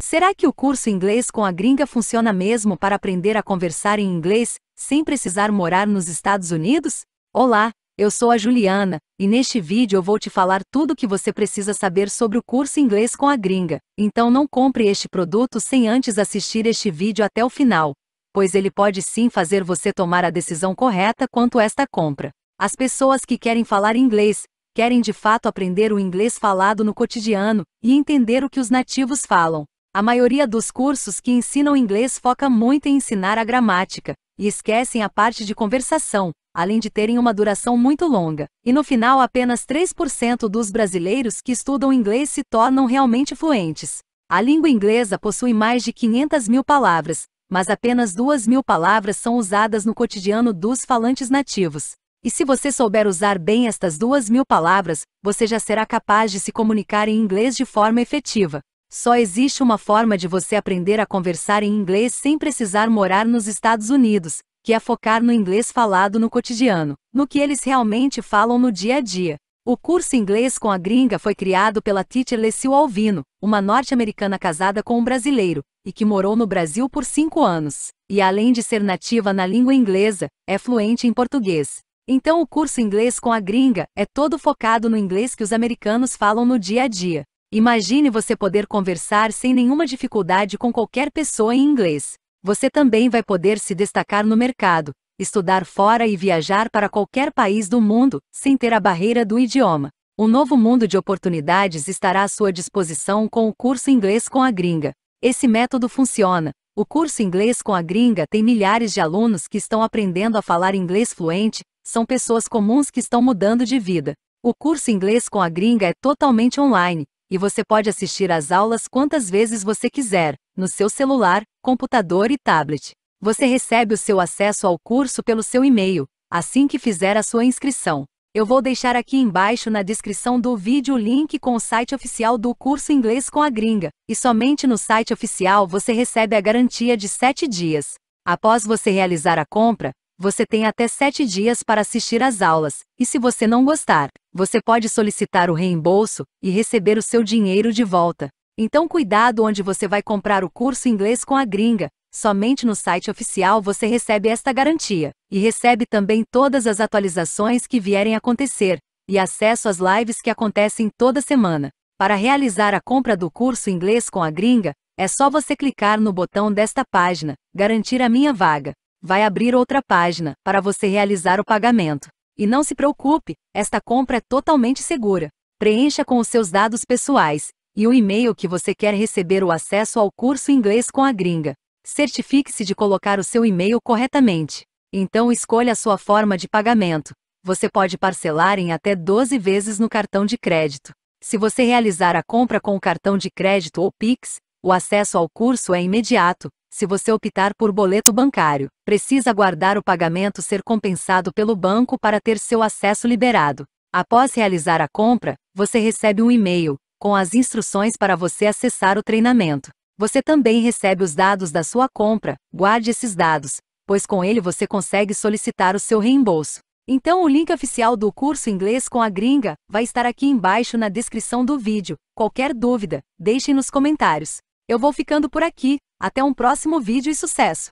Será que o curso inglês com a gringa funciona mesmo para aprender a conversar em inglês, sem precisar morar nos Estados Unidos? Olá, eu sou a Juliana, e neste vídeo eu vou te falar tudo o que você precisa saber sobre o curso inglês com a gringa. Então não compre este produto sem antes assistir este vídeo até o final, pois ele pode sim fazer você tomar a decisão correta quanto a esta compra. As pessoas que querem falar inglês, querem de fato aprender o inglês falado no cotidiano e entender o que os nativos falam. A maioria dos cursos que ensinam inglês foca muito em ensinar a gramática, e esquecem a parte de conversação, além de terem uma duração muito longa. E no final, apenas 3% dos brasileiros que estudam inglês se tornam realmente fluentes. A língua inglesa possui mais de 500 mil palavras, mas apenas 2 mil palavras são usadas no cotidiano dos falantes nativos. E se você souber usar bem estas duas mil palavras, você já será capaz de se comunicar em inglês de forma efetiva. Só existe uma forma de você aprender a conversar em inglês sem precisar morar nos Estados Unidos, que é focar no inglês falado no cotidiano, no que eles realmente falam no dia a dia. O curso Inglês com a Gringa foi criado pela teacher Lecil Alvino, uma norte-americana casada com um brasileiro, e que morou no Brasil por cinco anos. E além de ser nativa na língua inglesa, é fluente em português. Então o curso Inglês com a Gringa é todo focado no inglês que os americanos falam no dia a dia. Imagine você poder conversar sem nenhuma dificuldade com qualquer pessoa em inglês. Você também vai poder se destacar no mercado, estudar fora e viajar para qualquer país do mundo, sem ter a barreira do idioma. Um novo mundo de oportunidades estará à sua disposição com o curso Inglês com a Gringa. Esse método funciona. O curso Inglês com a Gringa tem milhares de alunos que estão aprendendo a falar inglês fluente, são pessoas comuns que estão mudando de vida. O curso Inglês com a Gringa é totalmente online, e você pode assistir às aulas quantas vezes você quiser, no seu celular, computador e tablet. Você recebe o seu acesso ao curso pelo seu e-mail, assim que fizer a sua inscrição. Eu vou deixar aqui embaixo na descrição do vídeo o link com o site oficial do curso Inglês com a Gringa, e somente no site oficial você recebe a garantia de 7 dias. Após você realizar a compra, você tem até 7 dias para assistir às aulas, e se você não gostar, você pode solicitar o reembolso e receber o seu dinheiro de volta. Então cuidado onde você vai comprar o curso inglês com a gringa. Somente no site oficial você recebe esta garantia e recebe também todas as atualizações que vierem acontecer e acesso às lives que acontecem toda semana. Para realizar a compra do curso inglês com a gringa, é só você clicar no botão desta página, garantir a minha vaga vai abrir outra página para você realizar o pagamento. E não se preocupe, esta compra é totalmente segura. Preencha com os seus dados pessoais e o e-mail que você quer receber o acesso ao curso Inglês com a Gringa. Certifique-se de colocar o seu e-mail corretamente. Então escolha a sua forma de pagamento. Você pode parcelar em até 12 vezes no cartão de crédito. Se você realizar a compra com o cartão de crédito ou Pix, o acesso ao curso é imediato. Se você optar por boleto bancário, precisa aguardar o pagamento ser compensado pelo banco para ter seu acesso liberado. Após realizar a compra, você recebe um e-mail com as instruções para você acessar o treinamento. Você também recebe os dados da sua compra, guarde esses dados, pois com ele você consegue solicitar o seu reembolso. Então o link oficial do curso Inglês com a Gringa vai estar aqui embaixo na descrição do vídeo. Qualquer dúvida, deixe nos comentários. Eu vou ficando por aqui, até um próximo vídeo e sucesso!